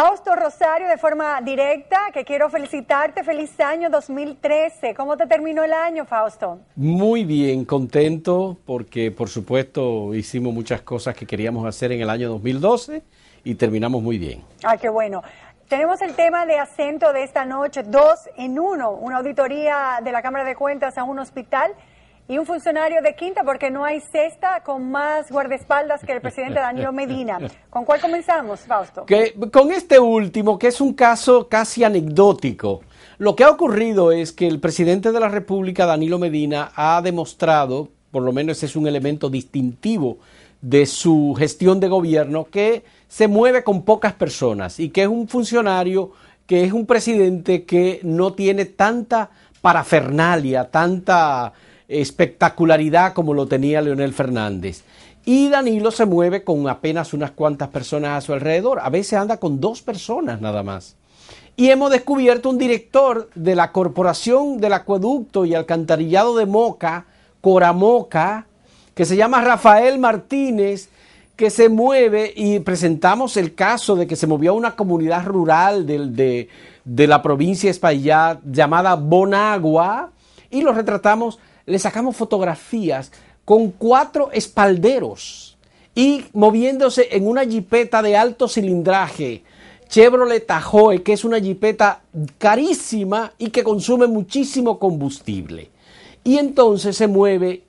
Fausto Rosario, de forma directa, que quiero felicitarte. Feliz año 2013. ¿Cómo te terminó el año, Fausto? Muy bien, contento, porque por supuesto hicimos muchas cosas que queríamos hacer en el año 2012 y terminamos muy bien. Ah, qué bueno. Tenemos el tema de acento de esta noche, dos en uno, una auditoría de la Cámara de Cuentas a un hospital y un funcionario de quinta, porque no hay sexta con más guardaespaldas que el presidente Danilo Medina. ¿Con cuál comenzamos, Fausto? con este último, que es un caso casi anecdótico. Lo que ha ocurrido es que el presidente de la República, Danilo Medina, ha demostrado, por lo menos ese es un elemento distintivo de su gestión de gobierno, que se mueve con pocas personas y que es un funcionario, que es un presidente que no tiene tanta parafernalia, tanta espectacularidad como lo tenía Leonel Fernández. Y Danilo se mueve con apenas unas cuantas personas a su alrededor. A veces anda con dos personas nada más. Y hemos descubierto un director de la Corporación del Acueducto y Alcantarillado de Moca, Coramoca, que se llama Rafael Martínez, que se mueve y presentamos el caso de que se movió a una comunidad rural de, la provincia de llamada Bonagua y lo retratamos le sacamos fotografías con cuatro espalderos y moviéndose en una jipeta de alto cilindraje. Chevrolet Tahoe, que es una jipeta carísima y que consume muchísimo combustible. Y entonces se mueve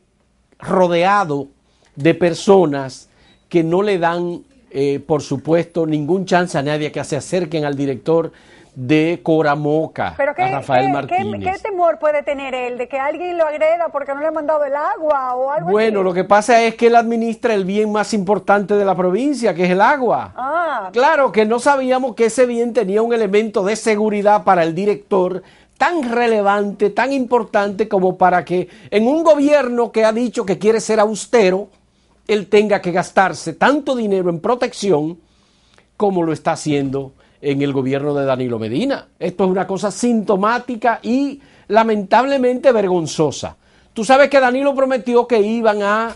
rodeado de personas que no le dan, eh, por supuesto, ningún chance a nadie que se acerquen al director de Coramoca qué, Rafael Martínez. Qué, temor puede tener él? ¿De que alguien lo agreda porque no le ha mandado el agua o algo Bueno, lo que pasa es que él administra el bien más importante de la provincia, que es el agua. Ah. Claro que no sabíamos que ese bien tenía un elemento de seguridad para el director tan relevante, tan importante como para que en un gobierno que ha dicho que quiere ser austero, él tenga que gastarse tanto dinero en protección como lo está haciendo en el gobierno de Danilo Medina. Esto es una cosa sintomática y lamentablemente vergonzosa. Tú sabes que Danilo prometió que iban a,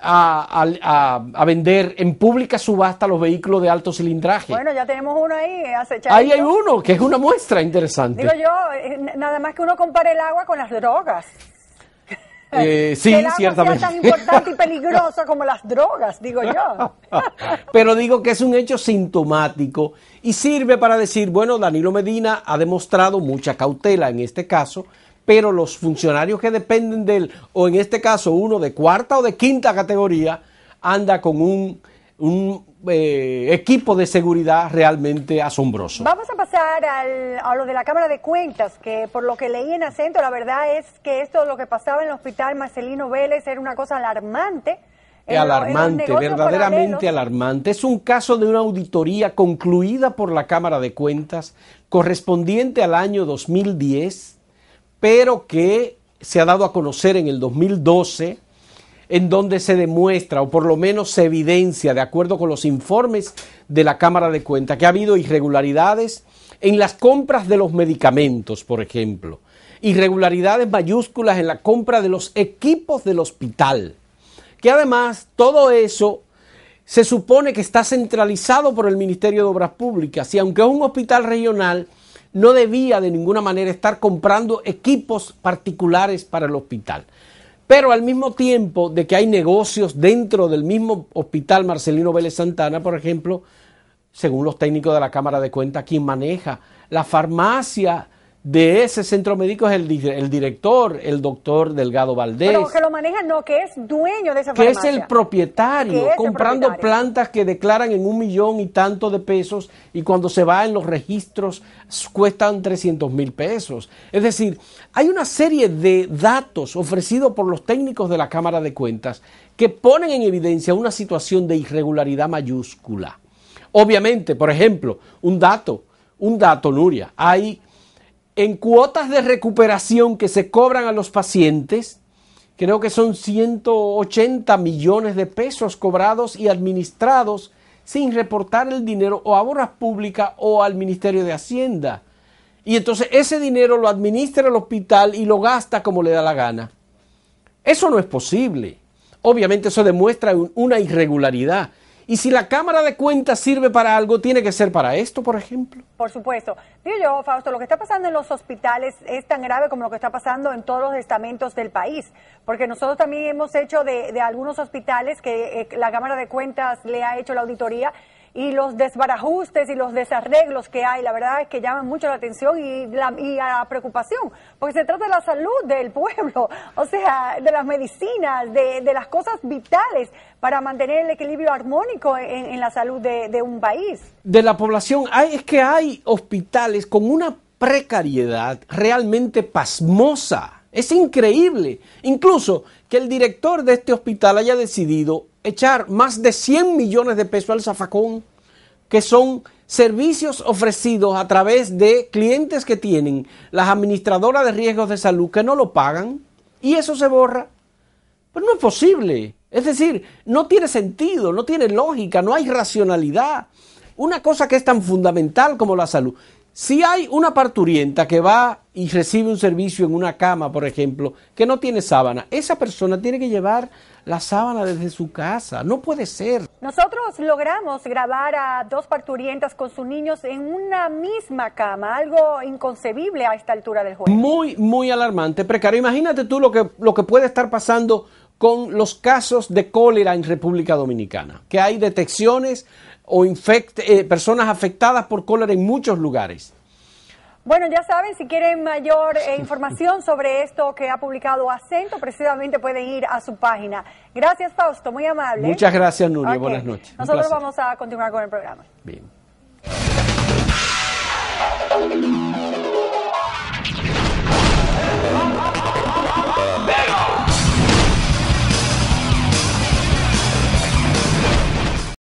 a, vender en pública subasta los vehículos de alto cilindraje. Bueno, ya tenemos uno ahí, eh, acechado. Ahí hay uno, que es una muestra interesante. Digo yo, eh, nada más que uno compare el agua con las drogas. Eh, sí, ciertamente. tan importante y peligrosa como las drogas, digo yo. Pero digo que es un hecho sintomático y sirve para decir, bueno, Danilo Medina ha demostrado mucha cautela en este caso, pero los funcionarios que dependen de él, o en este caso uno de cuarta o de quinta categoría, anda con un un eh, equipo de seguridad realmente asombroso. Vamos a pasar a lo de la Cámara de Cuentas, que por lo que leí en acento, la verdad es que esto, lo que pasaba en el hospital Marcelino Vélez, era una cosa alarmante. alarmante, verdaderamente alarmante. Es un caso de una auditoría concluida por la Cámara de Cuentas correspondiente al año 2010, pero que se ha dado a conocer en el 2012 en donde se demuestra o por lo menos se evidencia, de acuerdo con los informes de la Cámara de Cuentas, que ha habido irregularidades en las compras de los medicamentos, por ejemplo, irregularidades mayúsculas en la compra de los equipos del hospital, que además todo eso se supone que está centralizado por el Ministerio de Obras Públicas y aunque es un hospital regional, no debía de ninguna manera estar comprando equipos particulares para el hospital. Pero al mismo tiempo de que hay negocios dentro del mismo hospital Marcelino Vélez Santana, por ejemplo, según los técnicos de la Cámara de Cuentas, quien maneja la farmacia de ese centro médico es el, director, el doctor Delgado Valdés. Pero que lo maneja, no, que es dueño de esa farmacia. Que es el propietario, comprando plantas que declaran en un millón y tanto de pesos y cuando se va en los registros cuestan 300 mil pesos. Es decir, hay una serie de datos ofrecidos por los técnicos de la Cámara de Cuentas que ponen en evidencia una situación de irregularidad mayúscula. Obviamente, por ejemplo, un dato, un dato, Nuria, hay en cuotas de recuperación que se cobran a los pacientes, creo que son 180 millones de pesos cobrados y administrados sin reportar el dinero o a Borras públicas o al Ministerio de Hacienda. Y entonces ese dinero lo administra el hospital y lo gasta como le da la gana. Eso no es posible. Obviamente eso demuestra una irregularidad. Y si la Cámara de Cuentas sirve para algo, tiene que ser para esto, por ejemplo. Por supuesto. Digo yo, Fausto, lo que está pasando en los hospitales es tan grave como lo que está pasando en todos los estamentos del país. Porque nosotros también hemos hecho de, algunos hospitales que eh, la Cámara de Cuentas le ha hecho la auditoría y los desbarajustes y los desarreglos que hay, la verdad es que llaman mucho la atención y, la, preocupación, porque se trata de la salud del pueblo, o sea, de las medicinas, de, las cosas vitales para mantener el equilibrio armónico en, la salud de, un país. De la población, es que hay hospitales con una precariedad realmente pasmosa. Es increíble, incluso que el director de este hospital haya decidido echar más de 100 millones de pesos al zafacón, que son servicios ofrecidos a través de clientes que tienen las administradoras de riesgos de salud que no lo pagan y eso se borra. Pero no es posible. Es decir, no tiene sentido, no tiene lógica, no hay racionalidad. Una cosa que es tan fundamental como la salud. Si hay una parturienta que va y recibe un servicio en una cama, por ejemplo, que no tiene sábana, esa persona tiene que llevar la sábana desde su casa. No puede ser. Nosotros logramos grabar a dos parturientas con sus niños en una misma cama, algo inconcebible a esta altura del juego. Muy, muy alarmante, precario. Imagínate tú lo que, lo que puede estar pasando con los casos de cólera en República Dominicana, que hay detecciones o eh, personas afectadas por cólera en muchos lugares. Bueno, ya saben, si quieren mayor eh, información sobre esto que ha publicado Acento, precisamente pueden ir a su página. Gracias, Fausto, muy amable. Muchas gracias, Nuria. Buenas noches. Nosotros vamos a continuar con el programa. Bien.